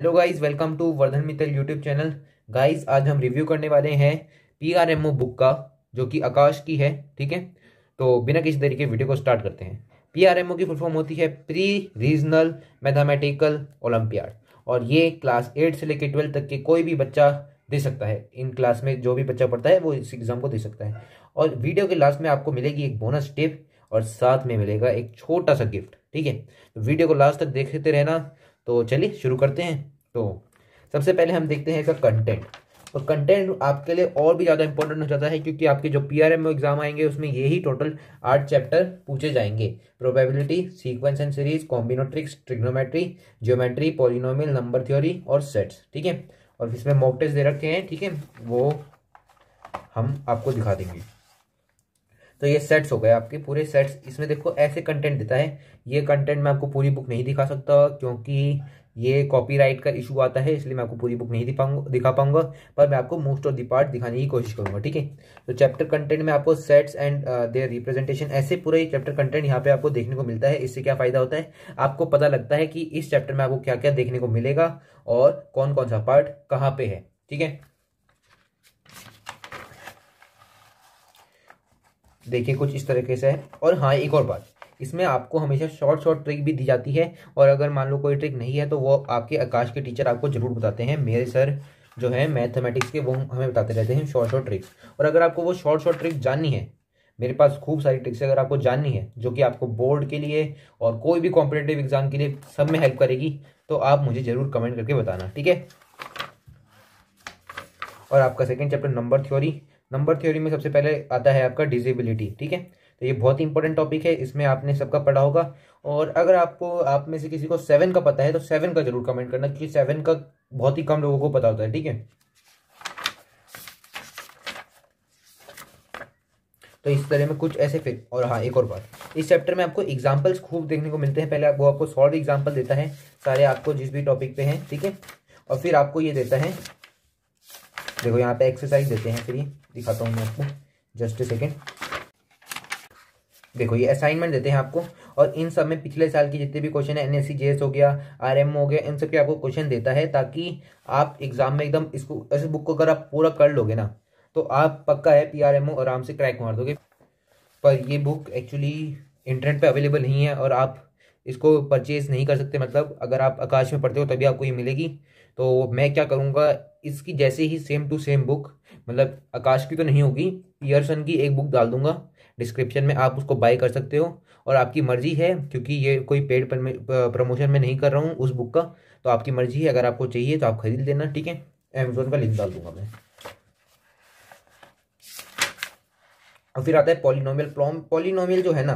hello guys welcome to Vardhan Mittal YouTube channel guys आज हम review करने वाले हैं P R M O book का जो कि आकाश की है ठीक है तो बिना किसी तरीके वीडियो को स्टार्ट करते हैं पी आर एम ओ की फुल फॉर्म होती है प्री रीजनल मैथमेटिकल ओलंपियाड और ये क्लास एट से लेकर ट्वेल्थ तक के कोई भी बच्चा दे सकता है इन क्लास में जो भी बच्चा पढ़ता है वो इस एग्ज़ाम को दे सकता है और वीडियो के लास्ट में आपको मिलेगी एक बोनस टिप और साथ में मिलेगा एक छोटा सा गिफ्ट ठीक है तो वीडियो को लास्ट तक देखते रहना तो चलिए शुरू करते हैं तो सबसे पहले हम देखते हैं इसका कंटेंट तो कंटेंट आपके लिए और भी ज़्यादा इंपॉर्टेंट हो जाता है क्योंकि आपके जो पी आर एम एग्जाम आएंगे उसमें यही टोटल आठ चैप्टर पूछे जाएंगे probability sequence and series combinatorics trigonometry geometry polynomial number theory और सेट्स ठीक है और इसमें मॉक टेस्ट दे रखे हैं ठीक है वो हम आपको दिखा देंगे तो ये सेट्स हो गए आपके पूरे सेट्स इसमें देखो ऐसे कंटेंट देता है ये कंटेंट मैं आपको पूरी बुक नहीं दिखा सकता क्योंकि ये कॉपीराइट का इशू आता है इसलिए मैं आपको पूरी बुक नहीं दिखाऊंगा दिखा पाऊंगा पर मैं आपको मोस्ट ऑफ दी पार्ट दिखाने की कोशिश करूंगा ठीक है तो चैप्टर कंटेंट में आपको सेट्स एंड देयर रिप्रेजेंटेशन ऐसे पूरे चैप्टर कंटेंट यहाँ पे आपको देखने को मिलता है इससे क्या फायदा होता है आपको पता लगता है कि इस चैप्टर में आपको क्या क्या देखने को मिलेगा और कौन कौन सा पार्ट कहाँ पे है ठीक है देखिए कुछ इस तरीके से है और हाँ एक और बात इसमें आपको हमेशा शॉर्ट शॉर्ट ट्रिक भी दी जाती है और अगर मान लो कोई ट्रिक नहीं है तो वो आपके आकाश के टीचर आपको जरूर बताते हैं मेरे सर जो है मैथमेटिक्स के वो हमें बताते रहते हैं शॉर्ट शॉर्ट ट्रिक्स और अगर आपको वो शॉर्ट शॉर्ट ट्रिक जाननी है मेरे पास खूब सारी ट्रिक्स अगर आपको जाननी है जो कि आपको बोर्ड के लिए और कोई भी कॉम्पिटेटिव एग्जाम के लिए सब में हेल्प करेगी तो आप मुझे ज़रूर कमेंट करके बताना ठीक है और आपका second chapter number theory number theory में सबसे पहले आता है आपका डिजिबिलिटी ठीक है तो ये बहुत ही इंपॉर्टेंट टॉपिक है इसमें आपने सबका पढ़ा होगा और अगर आपको आप में से किसी को सेवन का पता है तो सेवन का जरूर कमेंट करना क्योंकि सेवन का बहुत ही कम लोगों को पता होता है ठीक है तो इस तरह में कुछ ऐसे फिर और हाँ एक और बात इस चैप्टर में आपको एग्जाम्पल्स खूब देखने को मिलते हैं पहले आपको आपको सॉल्व एग्जाम्पल देता है सारे आपको जिस भी टॉपिक पे हैं ठीक है और फिर आपको ये देता है देखो यहाँ पे एक्सरसाइज देते हैं फिर ये दिखाता हूँ मैं आपको जस्ट सेकेंड देखो ये असाइनमेंट देते हैं आपको और इन सब में पिछले साल की जितने भी क्वेश्चन है एनएससी जे हो गया आरएम हो गया इन सब के आपको क्वेश्चन देता है ताकि आप एग्जाम में एकदम इसको इस बुक को अगर आप पूरा कर लोगे ना तो आप पक्का है पी आराम से क्रैक मार दोगे पर ये बुक एक्चुअली इंटरनेट पे अवेलेबल नहीं है और आप इसको परचेज़ नहीं कर सकते मतलब अगर आप आकाश में पढ़ते हो तभी आपको ये मिलेगी तो मैं क्या करूँगा इसकी जैसे ही सेम टू सेम बुक मतलब आकाश की तो नहीं होगी पियर्सन की एक बुक डाल दूंगा डिस्क्रिप्शन में आप उसको बाय कर सकते हो और आपकी मर्ज़ी है क्योंकि ये कोई पेड प्रमोशन में नहीं कर रहा हूँ उस बुक का तो आपकी मर्ज़ी है अगर आपको चाहिए तो आप खरीद लेना ठीक है अमेजोन का लिंक डाल दूंगा मैं और फिर आता है पॉलिनोमियल प्रॉम पॉलिनोमियल जो है ना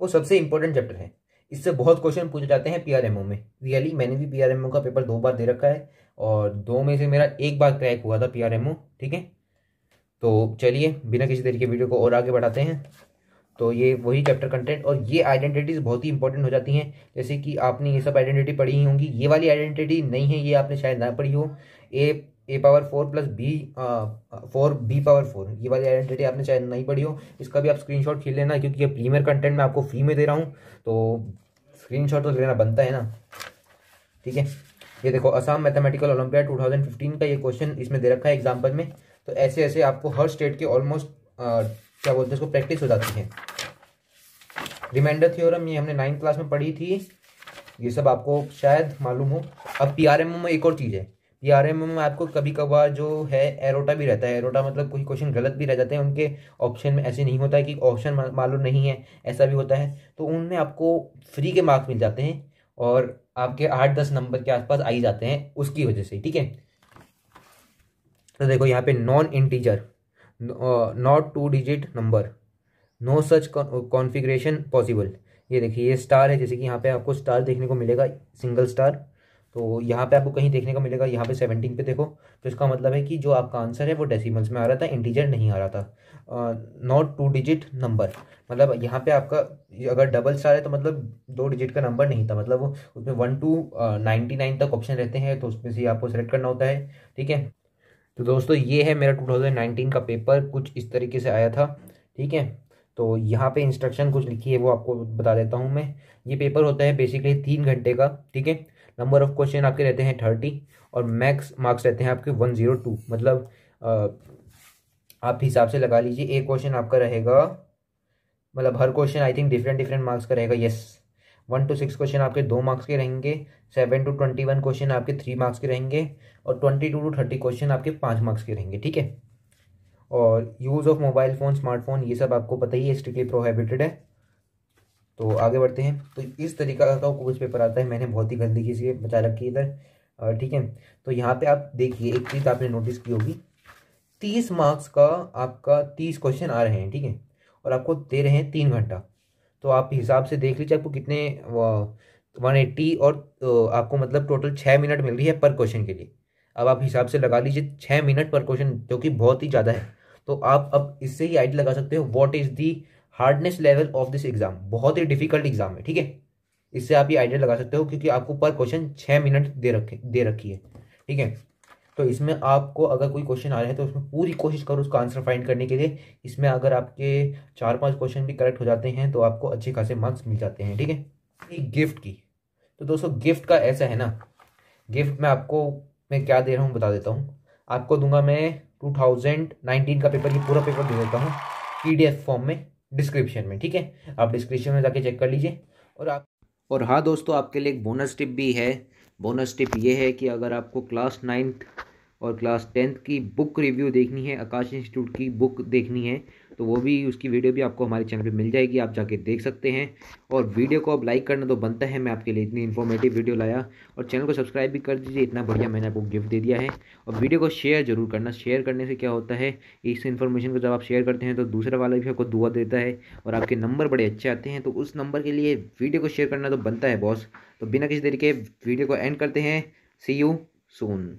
वो सबसे इंपॉर्टेंट चैप्टर है इससे बहुत क्वेश्चन पूछे जाते हैं पीआरएमओ में रियली मैंने भी पीआरएमओ का पेपर दो बार दे रखा है और दो में से मेरा एक बार क्रैक हुआ था पीआरएमओ ठीक है तो चलिए बिना किसी तरीके वीडियो को और आगे बढ़ाते हैं तो ये वही चैप्टर कंटेंट और ये आइडेंटिटीज़ बहुत ही इंपॉर्टेंट हो जाती हैं जैसे कि आपने ये सब आइडेंटिटी पढ़ी ही होंगी ये वाली आइडेंटिटी नहीं है ये आपने शायद ना पढ़ी हो A A power four plus B four B power four ये वाली आइडेंटिटी आपने चाहे नहीं पढ़ी हो इसका भी आप स्क्रीनशॉट खेल लेना क्योंकि ये प्रीमियर कंटेंट मैं आपको फ्री में दे रहा हूँ तो स्क्रीनशॉट तो लेना बनता है ना ठीक है ये देखो असम मैथमेटिकल ओलंपिया 2015 का ये क्वेश्चन इसमें दे रखा है एग्जाम्पल में तो ऐसे ऐसे आपको हर स्टेट के ऑलमोस्ट uh, क्या बोलते हैं उसको प्रैक्टिस हो जाती है रिमाइंडर थियोरम ये हमने नाइन्थ क्लास में पढ़ी थी ये सब आपको शायद मालूम हो अब पी में एक और चीज़ है ये आर एम में आपको कभी कभार जो है एरोटा भी रहता है एरोटा मतलब कोई क्वेश्चन गलत भी रह जाते हैं उनके ऑप्शन में ऐसे नहीं होता है कि ऑप्शन मालूम नहीं है ऐसा भी होता है तो उनमें आपको फ्री के मार्क्स मिल जाते हैं और आपके आठ दस नंबर के आसपास आ ही जाते हैं उसकी वजह से ठीक है तो देखो यहाँ पे non integer not two digit number no such configuration possible ये देखिए ये स्टार है जैसे कि यहाँ पे आपको स्टार देखने को मिलेगा सिंगल स्टार तो यहाँ पे आपको कहीं देखने को मिलेगा यहाँ पे सेवनटीन पे देखो तो इसका मतलब है कि जो आपका आंसर है वो डेसिमल्स में आ रहा था इंटीजर नहीं आ रहा था नॉट टू डिजिट नंबर मतलब यहाँ पे आपका अगर डबल स्टार है तो मतलब दो डिजिट का नंबर नहीं था मतलब उसमें वन टू नाइन्टी नाइन तक ऑप्शन रहते हैं तो उसमें से आपको सेलेक्ट करना होता है ठीक है तो दोस्तों ये है मेरा नाइनटीन का पेपर कुछ इस तरीके से आया था ठीक है तो यहाँ पे इंस्ट्रक्शन कुछ लिखी है वो आपको बता देता हूँ मैं ये पेपर होता है बेसिकली तीन घंटे का ठीक है नंबर ऑफ क्वेश्चन आपके रहते हैं थर्टी और मैक्स मार्क्स रहते हैं आपके वन जीरो टू मतलब आप हिसाब से लगा लीजिए एक क्वेश्चन आपका रहेगा मतलब हर question I think different different marks का रहेगा yes one to six question आपके दो मार्क्स के रहेंगे seven to twenty one question आपके थ्री मार्क्स के रहेंगे और twenty two to thirty question आपके पाँच मार्क्स के रहेंगे ठीक है और use of mobile phone smartphone ये सब आपको पता ही है स्ट्रिक्टली प्रोहिबिटेड है तो आगे बढ़ते हैं तो इस तरीका का तो कुछ पेपर आता है मैंने बहुत ही गंदगी से बचा रखी इधर ठीक है तो यहाँ पे आप देखिए एक चीज़ आपने नोटिस की होगी तीस मार्क्स का आपका तीस क्वेश्चन आ रहे हैं ठीक है और आपको दे रहे हैं तीन घंटा तो आप हिसाब से देख लीजिए आपको कितने वन एट्टी और तो आपको मतलब टोटल छः मिनट मिल रही है पर क्वेश्चन के लिए अब आप हिसाब से लगा लीजिए छः मिनट पर क्वेश्चन जो कि बहुत ही ज़्यादा है तो आप अब इससे ही आइडिया लगा सकते हो what is the hardness level of this exam बहुत ही डिफिकल्ट एग्जाम है ठीक है इससे आप ये आइडिया लगा सकते हो क्योंकि आपको पर क्वेश्चन छः मिनट दे रखे दे रखी है ठीक है तो इसमें आपको अगर कोई क्वेश्चन आ रहा है तो उसमें पूरी कोशिश करो उसका आंसर फाइंड करने के लिए इसमें अगर आपके चार पांच क्वेश्चन भी करेक्ट हो जाते हैं तो आपको अच्छे खासे मार्क्स मिल जाते हैं ठीक है एक गिफ्ट की तो दोस्तों गिफ्ट का ऐसा है ना गिफ्ट में आपको मैं क्या दे रहा हूँ बता देता हूँ आपको दूंगा मैं टू थाउजेंड नाइनटीन का पेपर ये पूरा पेपर दे देता हूँ पी डी एफ फॉर्म में डिस्क्रिप्शन में ठीक है आप डिस्क्रिप्शन में जाके चेक कर लीजिए और आप और हाँ दोस्तों आपके लिए एक बोनस टिप भी है बोनस टिप ये है कि अगर आपको क्लास नाइन्थ और क्लास टेंथ की बुक रिव्यू देखनी है आकाश इंस्टीट्यूट की बुक देखनी है तो वो भी उसकी वीडियो भी आपको हमारे चैनल पे मिल जाएगी आप जाके देख सकते हैं और वीडियो को आप लाइक करना तो बनता है मैं आपके लिए इतनी इन्फॉर्मेटिव वीडियो लाया और चैनल को सब्सक्राइब भी कर दीजिए इतना बढ़िया मैंने आपको गिफ्ट दे दिया है और वीडियो को शेयर जरूर करना शेयर करने से क्या होता है इस इन्फॉर्मेशन को जब आप शेयर करते हैं तो दूसरा वाला भी आपको दुआ देता है और आपके नंबर बड़े अच्छे आते हैं तो उस नंबर के लिए वीडियो को शेयर करना तो बनता है बॉस तो बिना किसी तरीके वीडियो को एंड करते हैं सी यू सोन